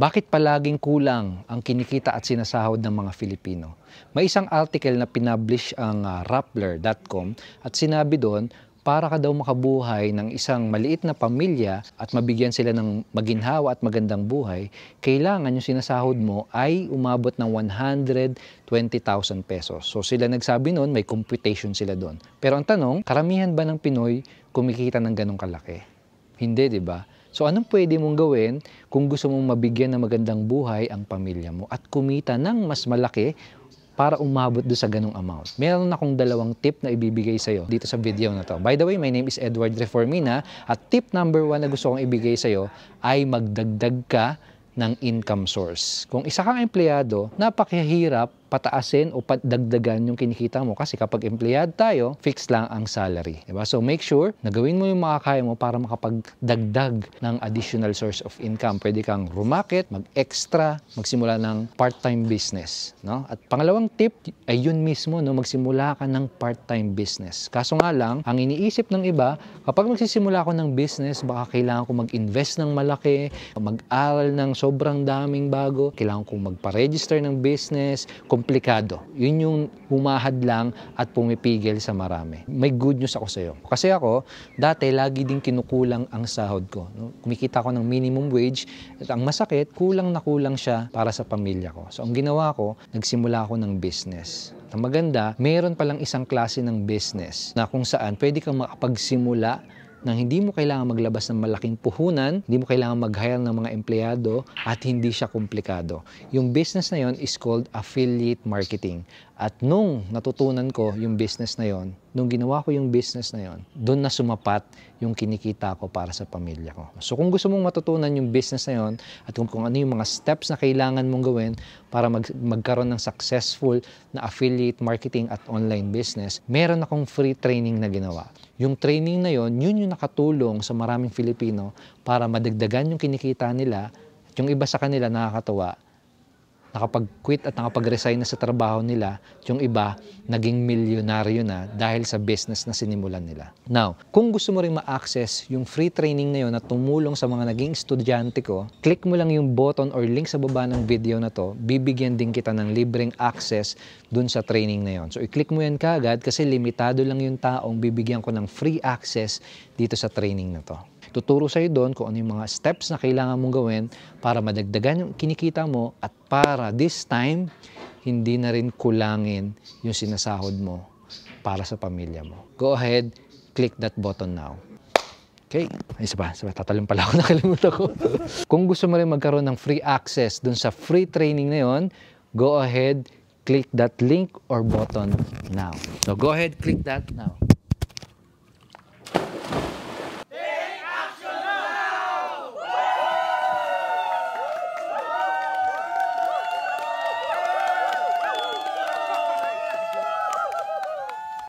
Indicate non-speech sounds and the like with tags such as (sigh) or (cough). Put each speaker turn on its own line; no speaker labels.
Bakit palaging kulang ang kinikita at sinasahod ng mga Filipino? May isang article na pinablish ang uh, ah, Rappler.com at sinabi doon, para ka daw makabuhay ng isang maliit na pamilya at mabigyan sila ng maginhawa at magandang buhay, kailangan yung sinasahod mo ay umabot ng 120,000 pesos. So sila nagsabi noon, may computation sila doon. Pero ang tanong, karamihan ba ng Pinoy kumikita ng ganong kalaki? Hindi, di ba? So anong pwede mong gawin kung gusto mong mabigyan ng magandang buhay ang pamilya mo at kumita ng mas malaki para umabot do sa ganung amount. Meron akong dalawang tip na ibibigay sa iyo dito sa video na to. By the way, my name is Edward Reformina at tip number one na gusto kong ibigay sa iyo ay magdagdag ka ng income source. Kung isa kang empleyado, napakahirap pataasin o padagdagan yung kinikita mo kasi kapag empleyado tayo, fixed lang ang salary. Diba? So make sure na gawin mo yung makakaya mo para makapagdagdag ng additional source of income. Pwede kang rumakit, mag-extra, magsimula ng part-time business. No? At pangalawang tip ay yun mismo, no? magsimula ka ng part-time business. Kaso nga lang, ang iniisip ng iba, kapag magsisimula ako ng business, baka kailangan ko mag-invest ng malaki, mag-aral ng sobrang daming bago, kailangan kong magpa-register ng business, kung komplikado. Yun yung humahad lang at pumipigil sa marami. May good news ako sa iyo. Kasi ako, dati lagi din kinukulang ang sahod ko. No? Kumikita ako ng minimum wage at ang masakit, kulang na kulang siya para sa pamilya ko. So ang ginawa ko, nagsimula ako ng business. Ang maganda, meron palang isang klase ng business na kung saan pwede kang makapagsimula nang hindi mo kailangan maglabas ng malaking puhunan, hindi mo kailangan mag-hire ng mga empleyado at hindi siya komplikado. Yung business na yon is called affiliate marketing. At nung natutunan ko yung business na yon, nung ginawa ko yung business na yon, doon na sumapat yung kinikita ko para sa pamilya ko. So kung gusto mong matutunan yung business na yon at kung, kung ano yung mga steps na kailangan mong gawin para mag- magkaroon ng successful na affiliate marketing at online business, meron akong free training na ginawa. Yung training na yon, yun yung nakatulong sa maraming Filipino para madagdagan yung kinikita nila at yung iba sa kanila nakakatawa nakapag-quit at nakapag-resign na sa trabaho nila, yung iba naging milyonaryo na dahil sa business na sinimulan nila. Now, kung gusto mo rin ma-access yung free training na yun na tumulong sa mga naging estudyante ko, click mo lang yung button or link sa baba ng video na to, bibigyan din kita ng libreng access dun sa training na yun. So, i-click mo yan kaagad kasi limitado lang yung taong bibigyan ko ng free access dito sa training na to. Tuturo sa'yo doon kung ano yung mga steps na kailangan mong gawin para madagdagan yung kinikita mo at para this time, hindi na rin kulangin yung sinasahod mo para sa pamilya mo. Go ahead, click that button now. Okay, isa pa, isa pa, tatalon pala ako, (laughs) nakalimutan ko. Kung gusto mo rin magkaroon ng free access doon sa free training na yon, go ahead, click that link or button now. So go ahead, click that now.